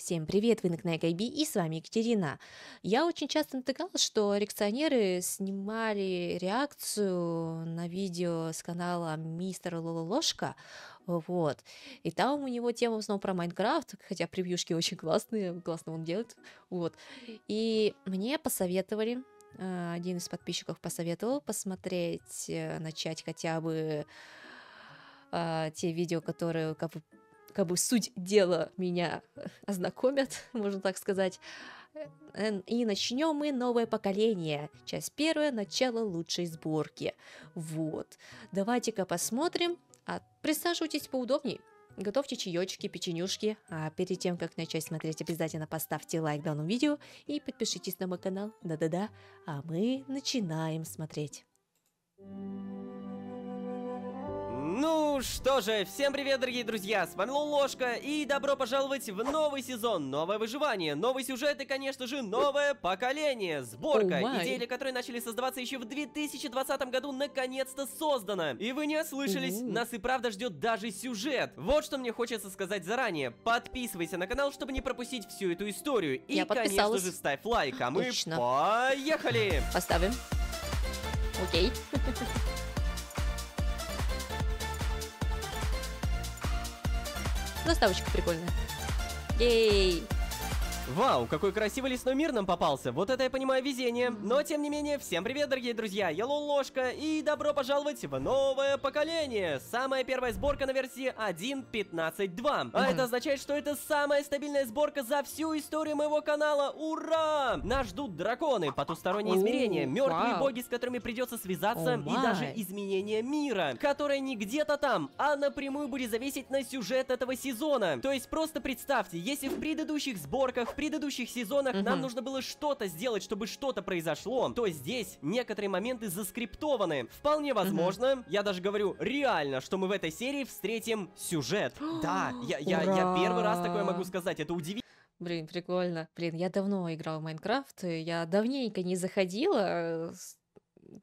Всем привет, вы на Кнайгайби и с вами Екатерина. Я очень часто натыкалась, что реакционеры снимали реакцию на видео с канала Мистер Лололошка, вот. И там у него тема снова про Майнкрафт, хотя превьюшки очень классные, классно он делает, вот. И мне посоветовали э, один из подписчиков посоветовал посмотреть, э, начать хотя бы э, те видео, которые как бы как бы суть дела меня ознакомят, можно так сказать. И начнем мы новое поколение. Часть первая, начало лучшей сборки. Вот. Давайте-ка посмотрим. А присаживайтесь поудобней. Готовьте чаечки, печенюшки. А перед тем, как начать смотреть, обязательно поставьте лайк данному видео и подпишитесь на мой канал. Да-да-да. А мы начинаем смотреть. Ну что же, всем привет, дорогие друзья, с вами Лолошка, и добро пожаловать в новый сезон, новое выживание, новый сюжет и, конечно же, новое поколение. Сборка, oh идеи для которой начали создаваться еще в 2020 году, наконец-то создана. И вы не ослышались, mm-hmm. нас и правда ждет даже сюжет. Вот что мне хочется сказать заранее. Подписывайся на канал, чтобы не пропустить всю эту историю. И, Я конечно же, ставь лайк, а мы Точно. поехали! Поставим. Окей. Okay. Заставочка прикольная. Ей! Вау, какой красивый лесной мир нам попался. Вот это я понимаю везение. Но, тем не менее, всем привет, дорогие друзья. Я Лол Ложка, и добро пожаловать в новое поколение. Самая первая сборка на версии 1.15.2. А это означает, что это самая стабильная сборка за всю историю моего канала. Ура! Нас ждут драконы, потусторонние измерения, мертвые боги, с которыми придется связаться, и даже изменение мира, которое не где-то там, а напрямую будет зависеть на сюжет этого сезона. То есть просто представьте, если в предыдущих сборках, предыдущих сезонах угу. нам нужно было что-то сделать, чтобы что-то произошло, то здесь некоторые моменты заскриптованы. Вполне возможно, угу. я даже говорю реально, что мы в этой серии встретим сюжет. да, я, я, я первый раз такое могу сказать, это удивительно. Блин, прикольно. Блин, я давно играл в Майнкрафт, я давненько не заходила. Э,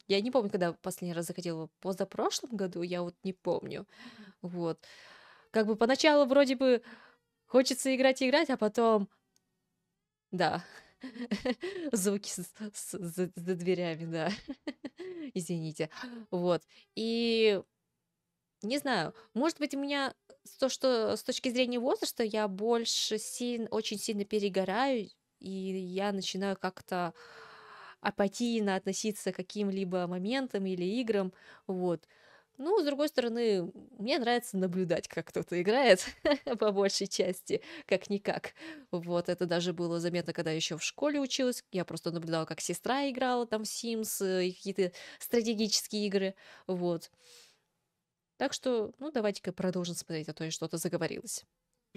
я не помню, когда последний раз заходила. Позапрошлом году, я вот не помню. Вот. Как бы поначалу вроде бы хочется играть и играть, а потом да. Звуки с- с- за за дверями, да. Извините. Вот. И не знаю, может быть, у меня то, что с точки зрения возраста я больше сильно, очень сильно перегораю, и я начинаю как-то апатийно относиться к каким-либо моментам или играм, вот. Ну, с другой стороны, мне нравится наблюдать, как кто-то играет, по большей части, как-никак. Вот, это даже было заметно, когда еще в школе училась. Я просто наблюдала, как сестра играла там в Sims э, и какие-то стратегические игры. Вот. Так что, ну, давайте-ка продолжим смотреть, а то я что-то заговорилась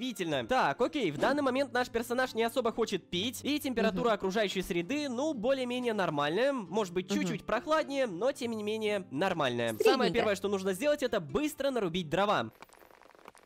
удивительно. Так, окей, в данный момент наш персонаж не особо хочет пить, и температура угу. окружающей среды, ну, более-менее нормальная, может быть, чуть-чуть угу. прохладнее, но, тем не менее, нормальная. Средненько. Самое первое, что нужно сделать, это быстро нарубить дрова.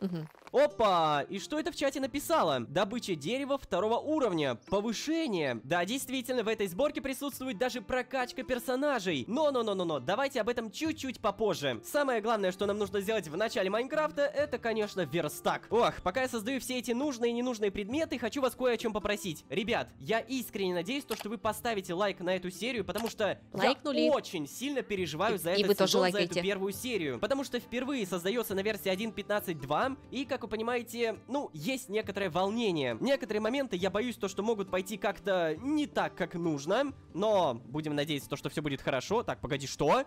Угу. Опа! И что это в чате написало? Добыча дерева второго уровня. Повышение. Да, действительно, в этой сборке присутствует даже прокачка персонажей. Но-но-но-но-но, давайте об этом чуть-чуть попозже. Самое главное, что нам нужно сделать в начале Майнкрафта, это, конечно, верстак. Ох, пока я создаю все эти нужные и ненужные предметы, хочу вас кое о чем попросить. Ребят, я искренне надеюсь, то, что вы поставите лайк на эту серию, потому что Лайкнули. я очень сильно переживаю и, за этот сезон, за эту первую серию. Потому что впервые создается на версии 1.15.2, и, как вы понимаете, ну, есть некоторое волнение. Некоторые моменты я боюсь то, что могут пойти как-то не так, как нужно. Но будем надеяться то, что все будет хорошо. Так, погоди, что?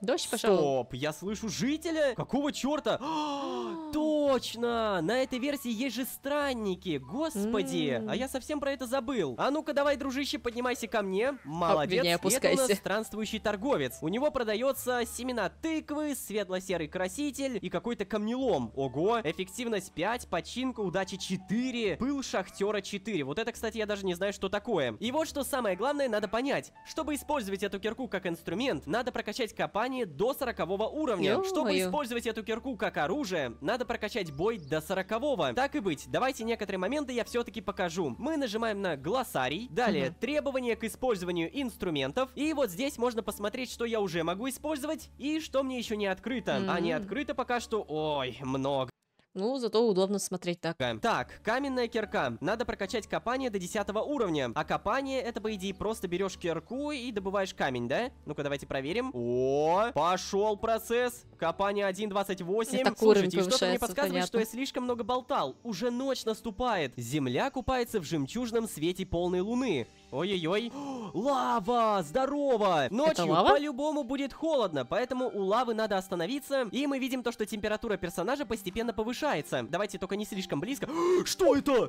Дождь пошел. Стоп, я слышу жителя. Какого черта? А. Точно! На этой версии есть же странники. Господи, а я совсем про это забыл. А ну-ка давай, дружище, поднимайся ко мне. А, Молодец. Не опускайся. Это у нас странствующий торговец. У него продается семена тыквы, светло-серый краситель и какой-то камнелом. Ого, эффективность 5, починка, удача 4, пыл шахтера 4. Вот это, кстати, я даже не знаю, что такое. И вот что самое главное надо понять. Чтобы использовать эту кирку как инструмент, надо прокачать копание заклинание до 40 уровня. Ё-моё. Чтобы использовать эту кирку как оружие, надо прокачать бой до 40 Так и быть, давайте некоторые моменты я все-таки покажу. Мы нажимаем на глоссарий, далее угу. требования к использованию инструментов, и вот здесь можно посмотреть, что я уже могу использовать, и что мне еще не открыто. Угу. А не открыто пока что, ой, много. Ну, зато удобно смотреть так. Так, каменная кирка. Надо прокачать копание до 10 уровня. А копание это, по идее, просто берешь кирку и добываешь камень, да? Ну-ка, давайте проверим. О, пошел процесс. Копание 1.28. Слушайте, что-то мне подсказывает, понятно. что я слишком много болтал. Уже ночь наступает. Земля купается в жемчужном свете полной луны. Ой-ой-ой. Лава! Здорово! Ночью по-любому будет холодно, поэтому у лавы надо остановиться. И мы видим то, что температура персонажа постепенно повышается. Давайте только не слишком близко. что это?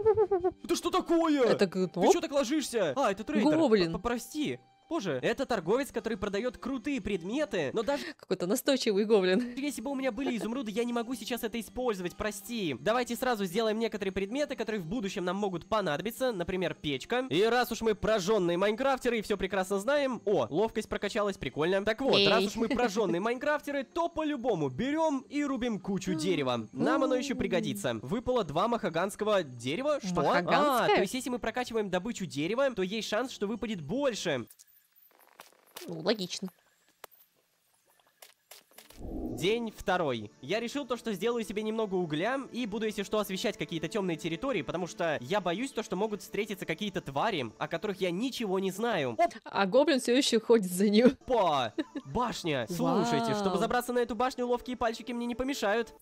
Это что такое? Это Ты что так ложишься? А, это трейдер. Гоблин. П Прости позже. Это торговец, который продает крутые предметы, но даже... Какой-то настойчивый гоблин. Если бы у меня были изумруды, я не могу сейчас это использовать, прости. Давайте сразу сделаем некоторые предметы, которые в будущем нам могут понадобиться, например, печка. И раз уж мы прожженные майнкрафтеры и все прекрасно знаем... О, ловкость прокачалась, прикольно. Так вот, раз уж мы прожженные майнкрафтеры, то по-любому берем и рубим кучу дерева. Нам оно еще пригодится. Выпало два махаганского дерева? Что? А, то есть если мы прокачиваем добычу дерева, то есть шанс, что выпадет больше. Ну, логично. День второй. Я решил то, что сделаю себе немного угля и буду, если что, освещать какие-то темные территории, потому что я боюсь то, что могут встретиться какие-то твари, о которых я ничего не знаю. А гоблин все еще ходит за ним. Опа! Башня! Слушайте, чтобы забраться на эту башню, ловкие пальчики мне не помешают.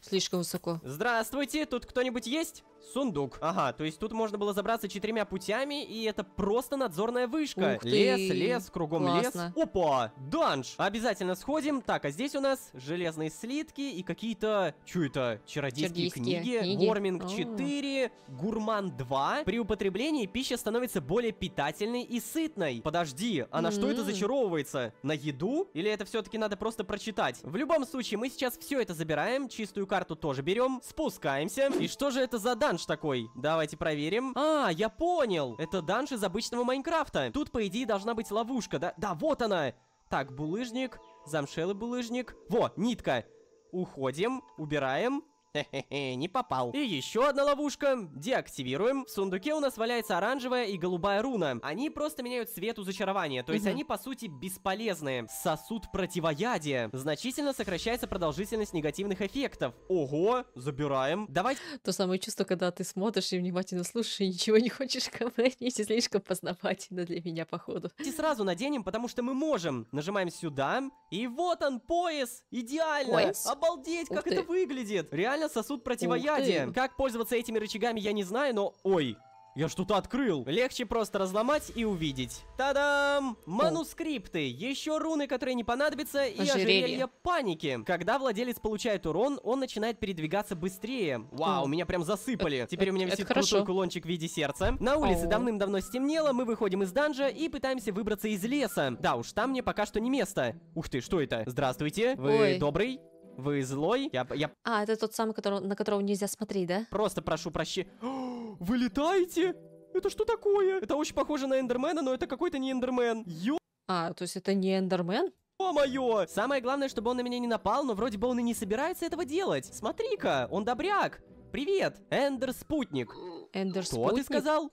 Слишком высоко. Здравствуйте, тут кто-нибудь есть? Сундук. Ага, то есть тут можно было забраться четырьмя путями, и это просто надзорная вышка. Ух ты. Лес, лес, кругом Классно. лес. Опа, данж. Обязательно сходим. Так, а здесь у нас железные слитки и какие-то, что это, чародейские, книги. книги. Ворминг 4, Гурман 2. При употреблении пища становится более питательной и сытной. Подожди, а на что это зачаровывается? На еду? Или это все-таки надо просто прочитать? В любом случае, мы сейчас все это забираем, чистую карту тоже берем, спускаемся. И что же это за данж такой. Давайте проверим. А, я понял. Это данж из обычного Майнкрафта. Тут, по идее, должна быть ловушка, да? Да, вот она. Так, булыжник, замшелый булыжник. Во, нитка. Уходим, убираем. Хе-хе-хе, не попал. И еще одна ловушка. Деактивируем. В сундуке у нас валяется оранжевая и голубая руна. Они просто меняют цвет у зачарования, то есть угу. они, по сути, бесполезны. Сосуд противоядия. Значительно сокращается продолжительность негативных эффектов. Ого, забираем. Давай... То самое чувство, когда ты смотришь и внимательно слушаешь, и ничего не хочешь говорить, слишком познавательно для меня, походу. И сразу наденем, потому что мы можем. Нажимаем сюда, и вот он, пояс! Идеально! Пояс? Обалдеть, Ух как ты. это выглядит! Реально специально сосуд противоядия. Как пользоваться этими рычагами, я не знаю, но... Ой, я что-то открыл. Легче просто разломать и увидеть. Та-дам! Манускрипты. Еще руны, которые не понадобятся, и ожерелье. ожерелье паники. Когда владелец получает урон, он начинает передвигаться быстрее. Вау, О. меня прям засыпали. Это, Теперь у меня висит крутой кулончик в виде сердца. На улице давным-давно стемнело, мы выходим из данжа и пытаемся выбраться из леса. Да уж, там мне пока что не место. Ух ты, что это? Здравствуйте. Вы Ой. добрый? вы злой. Я, я... А, это тот самый, который, на которого нельзя смотреть, да? Просто прошу прощения. Вы летаете? Это что такое? Это очень похоже на Эндермена, но это какой-то не Эндермен. Ё... А, то есть это не Эндермен? О мое! Самое главное, чтобы он на меня не напал, но вроде бы он и не собирается этого делать. Смотри-ка, он добряк. Привет, Эндер Спутник. Эндер Спутник? Что ты сказал?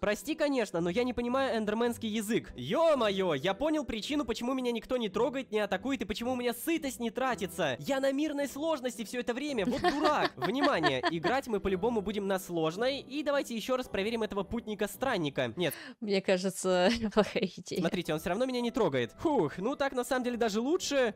Прости, конечно, но я не понимаю эндерменский язык. Ё-моё, я понял причину, почему меня никто не трогает, не атакует и почему у меня сытость не тратится. Я на мирной сложности все это время, вот дурак. Внимание, играть мы по-любому будем на сложной. И давайте еще раз проверим этого путника-странника. Нет. Мне кажется, плохая идея. Смотрите, он все равно меня не трогает. Фух, ну так на самом деле даже лучше.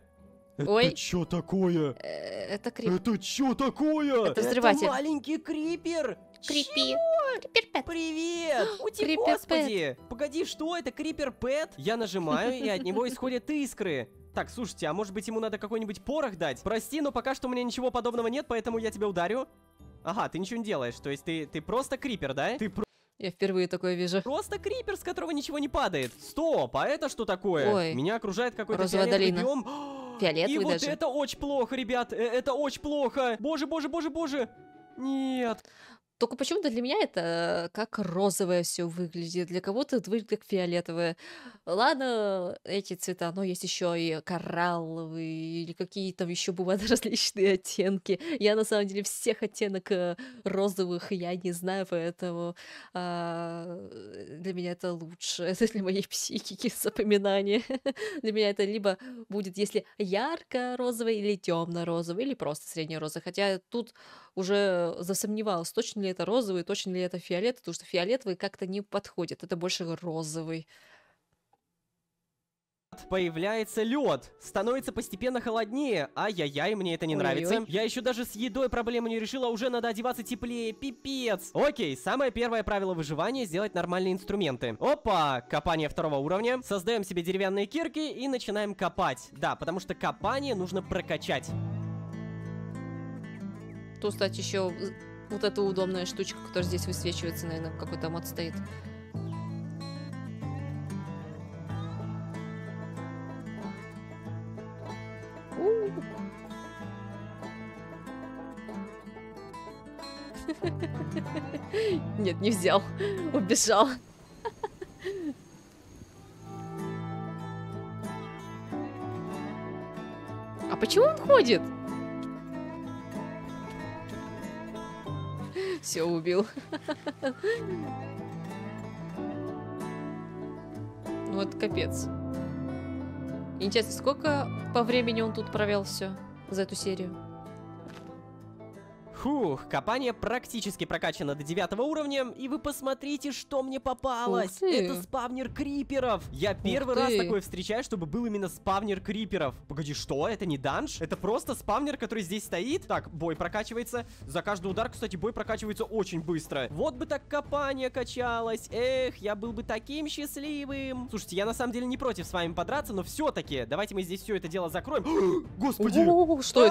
Ой. Это чё такое? Э, это крипер. Это чё такое? Это взрыватель. Это маленький крипер. Крипи. Крипер Пэт. Привет! Ути, господи! Погоди, что это? Крипер Пэт? Я нажимаю, и от него исходят искры. Так, слушайте, а может быть ему надо какой-нибудь порох дать? Прости, но пока что у меня ничего подобного нет, поэтому я тебя ударю. Ага, ты ничего не делаешь, то есть ты, ты просто крипер, да? Ты я впервые такое вижу. Просто крипер, с которого ничего не падает. Стоп, а это что такое? Ой. Меня окружает какой-то Розовая долина. Биом. Фиолетовый И вот это очень плохо, ребят. Э, это очень плохо. Боже, боже, боже, боже. Нет. Только почему-то для меня это э, как розовое все выглядит, для кого-то это выглядит как фиолетовое. Ладно, эти цвета, но есть еще и коралловые, или какие там еще бывают различные оттенки. Я на самом деле всех оттенок э, розовых я не знаю, поэтому а, для меня это лучше. Это для моей психики запоминание. для меня это либо будет, если ярко-розовый или темно-розовый, или просто средний розовый. Хотя тут уже э, засомневалась, точно ли ли это розовый, точно ли это фиолетовый, потому что фиолетовый как-то не подходит, это больше розовый. Появляется лед, становится постепенно холоднее. Ай-яй-яй, мне это не Ой-ой. нравится. Я еще даже с едой проблему не решила, уже надо одеваться теплее. Пипец. Окей, самое первое правило выживания сделать нормальные инструменты. Опа, копание второго уровня. Создаем себе деревянные кирки и начинаем копать. Да, потому что копание нужно прокачать. Тут, кстати, еще э, вот эта удобная штучка, которая здесь высвечивается, наверное, какой-то мод стоит. Нет, не взял. Убежал. А почему он ходит? все убил. Ну Вот капец. Интересно, сколько по времени он тут провел все за эту серию? Фух, копание практически прокачано до девятого уровня, и вы посмотрите, что мне попалось. Это спавнер криперов. Я Ух первый ты. раз такое встречаю, чтобы был именно спавнер криперов. Погоди, что? Это не данж? Это просто спавнер, который здесь стоит? Так, бой прокачивается. За каждый удар, кстати, бой прокачивается очень быстро. Вот бы так копание качалось. Эх, я был бы таким счастливым. Слушайте, я на самом деле не против с вами подраться, но все-таки давайте мы здесь все это дело закроем. Господи! что а, а,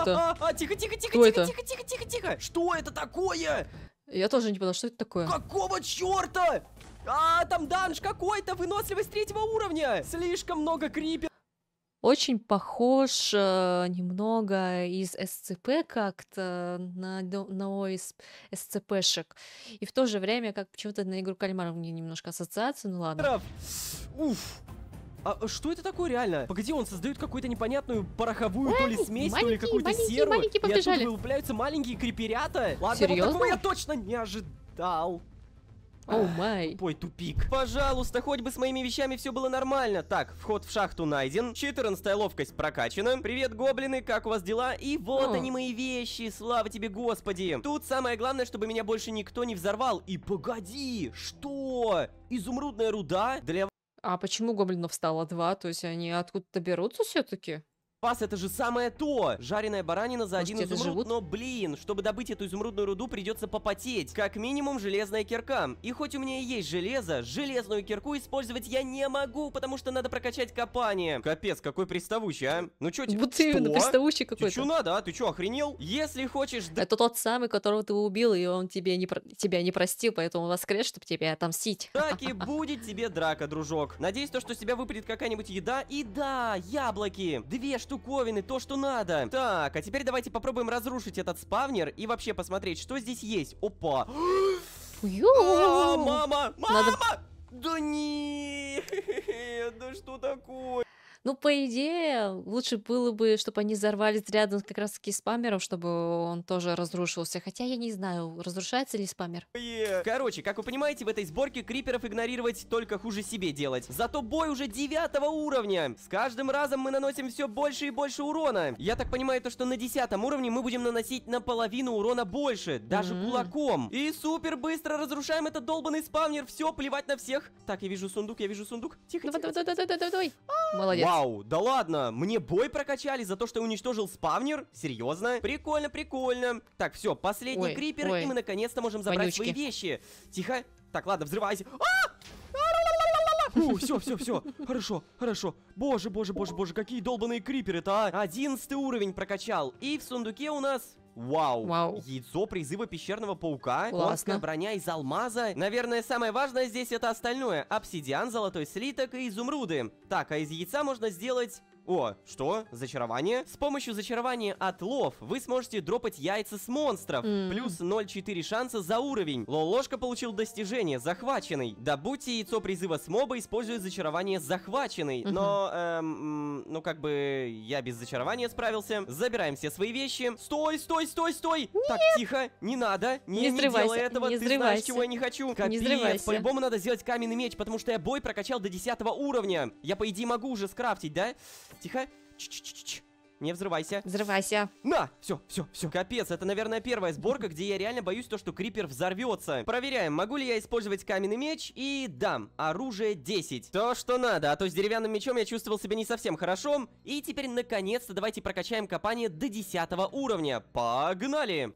это? Тихо, тихо, тихо, тихо, тихо, тихо, тихо, тихо. Что это такое? Я тоже не понял, что это такое. Какого черта? А, там данж какой-то, выносливость третьего уровня. Слишком много крипер. Очень похож э, немного из СЦП как-то на, на из СЦПшек. И в то же время как почему-то на игру кальмаров мне немножко ассоциация, ну ладно. Уф, а, а что это такое реально? Погоди, он создает какую-то непонятную пороховую а, то ли смесь, то ли какую-то серу. Маленькие побежали. И вылупляются маленькие криперята. Ладно, Серьезно? вот такого я точно не ожидал. О oh май. Ой, тупик. Пожалуйста, хоть бы с моими вещами все было нормально. Так, вход в шахту найден. 14 ловкость прокачана. Привет, гоблины, как у вас дела? И вот oh. они мои вещи, слава тебе, господи. Тут самое главное, чтобы меня больше никто не взорвал. И погоди, что? Изумрудная руда для а почему гоблинов стало два? То есть они откуда-то берутся все-таки? Пас это же самое то! Жареная баранина за Слушайте, один изумруд, но блин, чтобы добыть эту изумрудную руду, придется попотеть. Как минимум железная кирка. И хоть у меня и есть железо, железную кирку использовать я не могу, потому что надо прокачать копание. Капец, какой приставучий, а? Ну чё, типа, вот что? именно, приставучий какой-то. чё надо, а? Ты чё, охренел? Если хочешь... Это тот самый, которого ты убил, и он тебе не про... тебя не простил, поэтому воскрес, чтобы тебя отомстить. Так и будет тебе драка, дружок. Надеюсь, то, что тебя выпадет какая-нибудь еда. И да, яблоки! Две штуки штуковины, то, что надо. Так, а теперь давайте попробуем разрушить этот спавнер и вообще посмотреть, что здесь есть. Опа. А, мама, мама! Надо... Да не, да что такое? Ну, по идее, лучше было бы, чтобы они взорвались рядом как раз-таки спамером, чтобы он тоже разрушился. Хотя я не знаю, разрушается ли спамер. Короче, как вы понимаете, в этой сборке криперов игнорировать только хуже себе делать. Зато бой уже девятого уровня. С каждым разом мы наносим все больше и больше урона. Я так понимаю, то, что на десятом уровне мы будем наносить наполовину урона больше, даже mm -hmm. кулаком. И супер быстро разрушаем этот долбанный спамер. Все, плевать на всех. Так, я вижу сундук, я вижу сундук. Тихо, ну, тихо. Давай, давай, давай, давай. Молодец. Вау, да ладно, мне бой прокачали за то, что я уничтожил спавнер? Серьезно? Прикольно, прикольно. Так, все, последний ой, крипер, ой. и мы наконец-то можем забрать Вонючки. свои вещи. Тихо. Так, ладно, взрывайся. А! а Фу, все, все, все. Хорошо, хорошо. Боже, боже, боже, боже, какие долбаные криперы-то, а. Одиннадцатый уровень прокачал. И в сундуке у нас Вау. Вау. Яйцо призыва пещерного паука. классная броня из алмаза. Наверное, самое важное здесь это остальное. Обсидиан, золотой слиток и изумруды. Так, а из яйца можно сделать о, что? Зачарование? С помощью зачарования отлов вы сможете дропать яйца с монстров. Mm. Плюс 0,4 шанса за уровень. Лолошка получил достижение «Захваченный». Добудьте яйцо призыва с моба, используя зачарование «Захваченный». Mm -hmm. Но, эм, ну как бы я без зачарования справился. Забираем все свои вещи. Стой, стой, стой, стой! Нет. Так, тихо, не надо. Не, не, не делай этого, не ты взрывайся. знаешь, чего я не хочу. Капец, по-любому надо сделать каменный меч, потому что я бой прокачал до 10 уровня. Я, по идее, могу уже скрафтить, да? Тихо. Ч -ч -ч -ч. Не взрывайся. Взрывайся. На! Все, все, все. Капец, это, наверное, первая сборка, где я реально боюсь то, что крипер взорвется. Проверяем, могу ли я использовать каменный меч. И дам. Оружие 10. То, что надо, а то с деревянным мечом я чувствовал себя не совсем хорошо. И теперь, наконец-то, давайте прокачаем копание до 10 уровня. Погнали!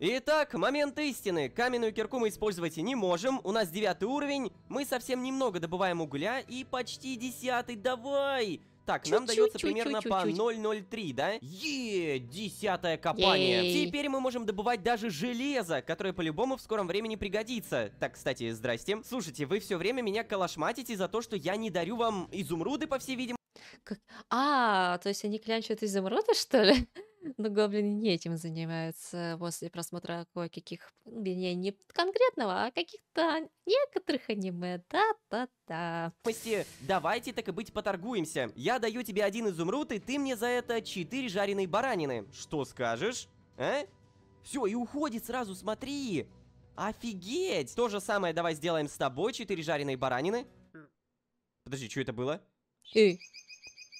Итак, момент истины. Каменную кирку мы использовать не можем. У нас девятый уровень. Мы совсем немного добываем угля. И почти десятый. Давай! Так, чуть, нам чуть, дается чуть, примерно по 0,03, да? Е, десятое копание. Е Теперь мы можем добывать даже железо, которое по-любому в скором времени пригодится. Так, кстати, здрасте. Слушайте, вы все время меня калашматите за то, что я не дарю вам изумруды, по всей видимости. Как... А, то есть они клянчат изумруды, что ли? Ну, гоблины не этим занимаются после просмотра кое-каких, ну, не, не конкретного, а каких-то некоторых аниме, да-да-да. Давайте так и быть поторгуемся. Я даю тебе один изумруд, и ты мне за это четыре жареные баранины. Что скажешь? А? Все, и уходит сразу, смотри. Офигеть! То же самое давай сделаем с тобой, четыре жареные баранины. Подожди, что это было? Эй,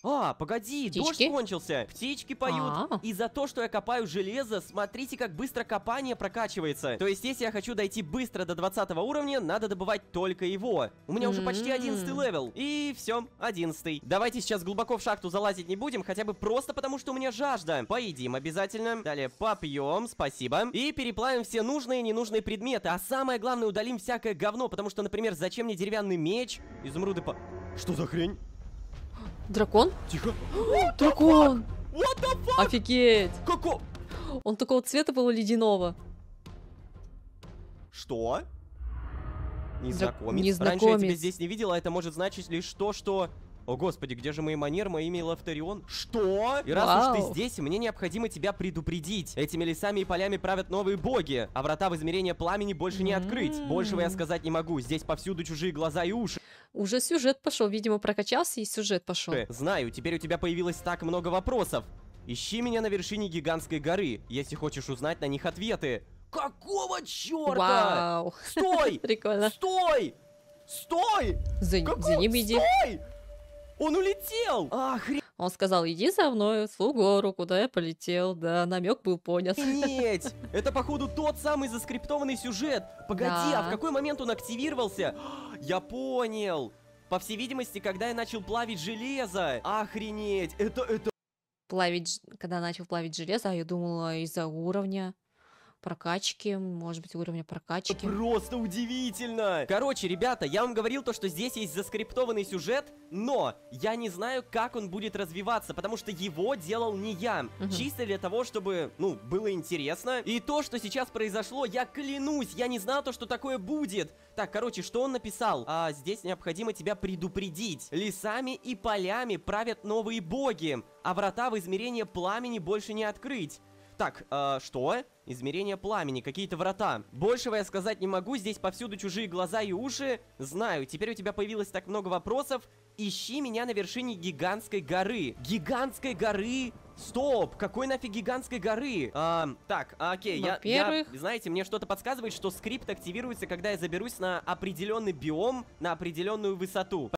а, погоди, Птички? дождь кончился. Птички поют. А -а -а. И за то, что я копаю железо, смотрите, как быстро копание прокачивается. То есть, если я хочу дойти быстро до 20 уровня, надо добывать только его. У меня М -м -м. уже почти 11 левел. И все, 11. Давайте сейчас глубоко в шахту залазить не будем, хотя бы просто потому, что у меня жажда. Поедим обязательно. Далее попьем, спасибо. И переплавим все нужные и ненужные предметы. А самое главное, удалим всякое говно, потому что, например, зачем мне деревянный меч? Изумруды по... Что за хрень? Дракон? Тихо. Дракон! Офигеть! Како? Он такого цвета был ледяного. Что? Незнакомец. Незнакомец. Раньше я тебя здесь не видела, это может значить лишь то, что... О, господи, где же мои манеры, мои имя Лавтарион? Что? И раз Вау. уж ты здесь, мне необходимо тебя предупредить. Этими лесами и полями правят новые боги, а врата в измерение пламени больше не открыть. Большего я сказать не могу, здесь повсюду чужие глаза и уши уже сюжет пошел. Видимо, прокачался и сюжет пошел. Э, знаю, теперь у тебя появилось так много вопросов. Ищи меня на вершине гигантской горы, если хочешь узнать на них ответы. Какого черта? Вау. Стой! Прикольно. Стой! Стой! За, Какого? за ним иди. Стой! Он улетел! Охренеть! Он сказал, иди за мной в ту гору, куда я полетел. Да, намек был понят. Нет, это походу тот самый заскриптованный сюжет. Погоди, да. а в какой момент он активировался? Я понял. По всей видимости, когда я начал плавить железо. Охренеть, это, это... Плавить, когда начал плавить железо, а я думала из-за уровня прокачки, может быть, уровня прокачки. Просто удивительно! Короче, ребята, я вам говорил то, что здесь есть заскриптованный сюжет, но я не знаю, как он будет развиваться, потому что его делал не я. Угу. Чисто для того, чтобы, ну, было интересно. И то, что сейчас произошло, я клянусь, я не знал то, что такое будет. Так, короче, что он написал? А, здесь необходимо тебя предупредить. Лесами и полями правят новые боги, а врата в измерение пламени больше не открыть. Так, э, что? Измерение пламени, какие-то врата. Большего я сказать не могу, здесь повсюду чужие глаза и уши. Знаю, теперь у тебя появилось так много вопросов. Ищи меня на вершине гигантской горы. Гигантской горы? Стоп, какой нафиг гигантской горы? А, так, окей, я, я, знаете, мне что-то подсказывает, что скрипт активируется, когда я заберусь на определенный биом, на определенную высоту.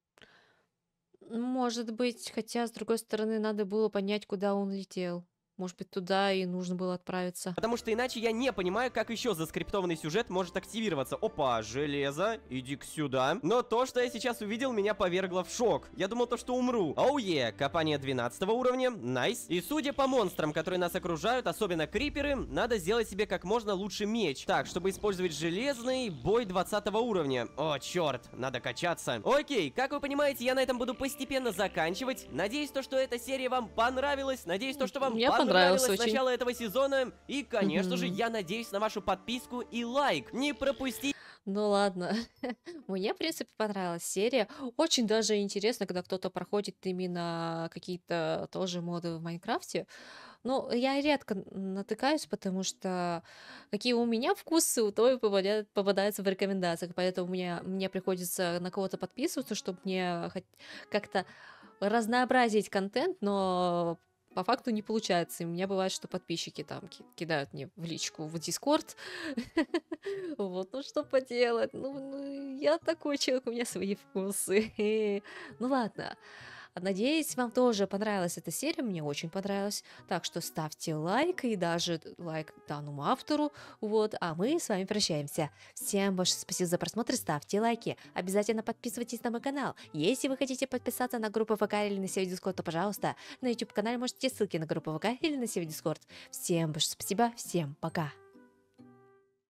Может быть, хотя, с другой стороны, надо было понять, куда он летел. Может быть, туда и нужно было отправиться. Потому что иначе я не понимаю, как еще заскриптованный сюжет может активироваться. Опа, железо, иди сюда. Но то, что я сейчас увидел, меня повергло в шок. Я думал то, что умру. Оу oh, е, yeah. копание 12 уровня, найс. Nice. И судя по монстрам, которые нас окружают, особенно криперы, надо сделать себе как можно лучше меч. Так, чтобы использовать железный, бой 20 уровня. О, черт, надо качаться. Окей, как вы понимаете, я на этом буду постепенно заканчивать. Надеюсь то, что эта серия вам понравилась. Надеюсь то, что вам понравилось понравилось очень. начало этого сезона. И, конечно mm -hmm. же, я надеюсь на вашу подписку и лайк. Не пропустите... Ну ладно. Мне, в принципе, понравилась серия. Очень даже интересно, когда кто-то проходит именно какие-то тоже моды в Майнкрафте. Но я редко натыкаюсь, потому что какие у меня вкусы, у той попадаются в рекомендациях. Поэтому мне, мне приходится на кого-то подписываться, чтобы мне как-то разнообразить контент, но по факту не получается. И у меня бывает, что подписчики там кидают мне в личку в Дискорд. Вот, ну что поделать. Ну, ну, я такой человек, у меня свои вкусы. Ну ладно. Надеюсь, вам тоже понравилась эта серия, мне очень понравилась. Так что ставьте лайк и даже лайк данному автору. Вот, а мы с вами прощаемся. Всем большое спасибо за просмотр, ставьте лайки. Обязательно подписывайтесь на мой канал. Если вы хотите подписаться на группу ВК или на сервис Дискорд, то, пожалуйста, на YouTube канале можете ссылки на группу ВК или на сервис Дискорд. Всем большое спасибо, всем пока.